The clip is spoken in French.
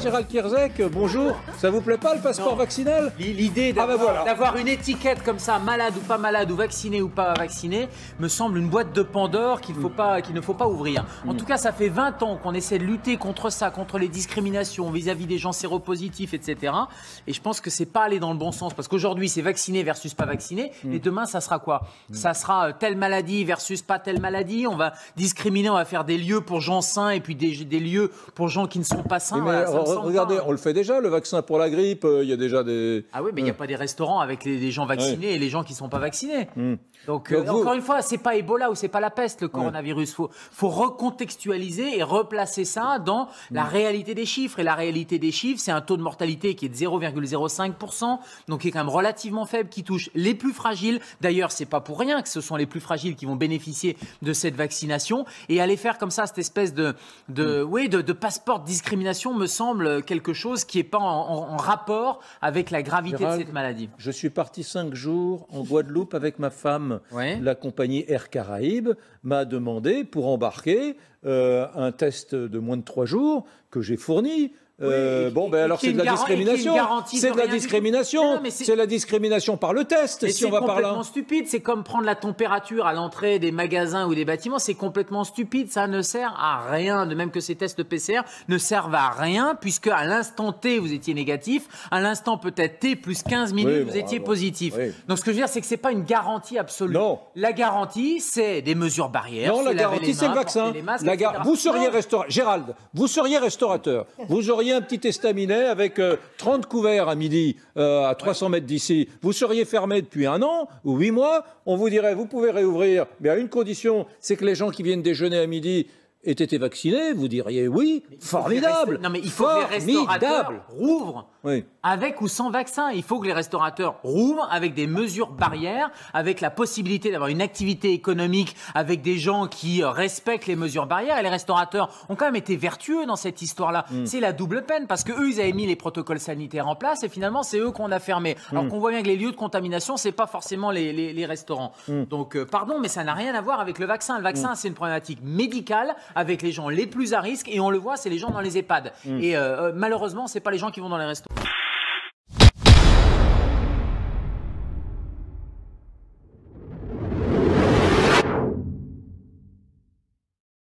Gérald Kierzek Bonjour. Ça vous plaît pas le passeport vaccinal L'idée ah, bah d'avoir une étiquette comme ça, malade ou pas malade, ou vacciné ou pas vacciné, me semble une boîte de Pandore qu'il hmm. ne faut pas ouvrir. En hmm. tout cas, ça fait 20 ans qu'on essaie de lutter contre ça, contre les discriminations vis-à-vis des gens séropositifs, etc. Et je pense que c'est pas aller dans le bon sens parce qu'aujourd'hui, c'est vacciné versus pas vacciné, Et hmm. demain, ça sera quoi Ça sera euh, telle maladie versus pas telle maladie. On va discriminer, on va faire des lieux pour gens sains et puis des, lieux pour gens qui ne sont pas sains. Eh, euh, regardez, hein. on le fait déjà, le vaccin pour la grippe, euh, il y a déjà des... Ah oui, mais il n'y a euh. pas des restaurants avec les, gens vaccinés et les gens qui ne sont pas vaccinés. Hmm. Donc, euh, encore une fois, ce n'est pas Ebola ou n'est pas la peste, le coronavirus. Il faut, recontextualiser et replacer ça dans hmm. la réalité des chiffres. Et la réalité des chiffres, c'est un taux de mortalité qui est de 0,05%, donc qui est quand même relativement faible, qui touche les plus fragiles. D'ailleurs, ce n'est pas pour rien que ce sont les plus fragiles qui vont bénéficier de cette vaccination. Et aller faire comme ça cette espèce de, de, hmm. oui, de, passeport de discrimination me semble quelque chose qui n'est pas en, rapport avec la gravité de cette maladie. Je suis parti cinq jours en Guadeloupe avec ma femme. La compagnie Air Caraïbes m'a demandé pour embarquer euh, un test de moins de trois jours que j'ai fourni. Euh, bon, ben alors c'est de la discrimination. C'est de la discrimination. C'est la discrimination par le test, si on va par là. C'est complètement stupide. C'est comme prendre la température à l'entrée des magasins ou des bâtiments. C'est complètement stupide. Ça ne sert à rien. De même que ces tests PCR ne servent à rien, puisque à l'instant T, vous étiez négatif. À l'instant peut-être T plus 15 minutes, vous étiez positif. Donc ce que je veux dire, c'est que c'est pas une garantie absolue. Non. La garantie, c'est des mesures barrières. Non, la garantie, c'est le vaccin. La gar... Vous seriez restaurateur. Gérald, vous seriez restaurateur. Vous auriez un petit estaminet avec 30 euh, couverts à midi, euh, à 300 mètres d'ici. Vous seriez fermé depuis un an ou huit mois. On vous dirait, vous pouvez réouvrir, mais à une condition, c'est que les gens qui viennent déjeuner à midi Aient été vaccinés, vous diriez oui, formidable. Non, mais il faut que les restaurateurs rouvrent avec ou sans vaccin. Il faut que les restaurateurs rouvrent avec des mesures barrières, avec la possibilité d'avoir une activité économique, avec des gens qui euh, respectent les mesures barrières. Et les restaurateurs ont quand même été vertueux dans cette histoire-là. Hmm. C'est la double peine parce que eux, ils avaient mis les protocoles sanitaires en place et finalement, c'est eux qu'on a fermé. Hmm. Alors qu'on voit bien que les lieux de contamination, c'est pas forcément les, restaurants. Hmm. Donc, euh, pardon, mais ça n'a rien à voir avec le vaccin. Le vaccin, c'est une problématique médicale avec les gens les plus à risque. Et on le voit, c'est les gens dans les EHPAD. Mm. Et malheureusement, malheureusement, c'est pas les gens qui vont dans les restaurants.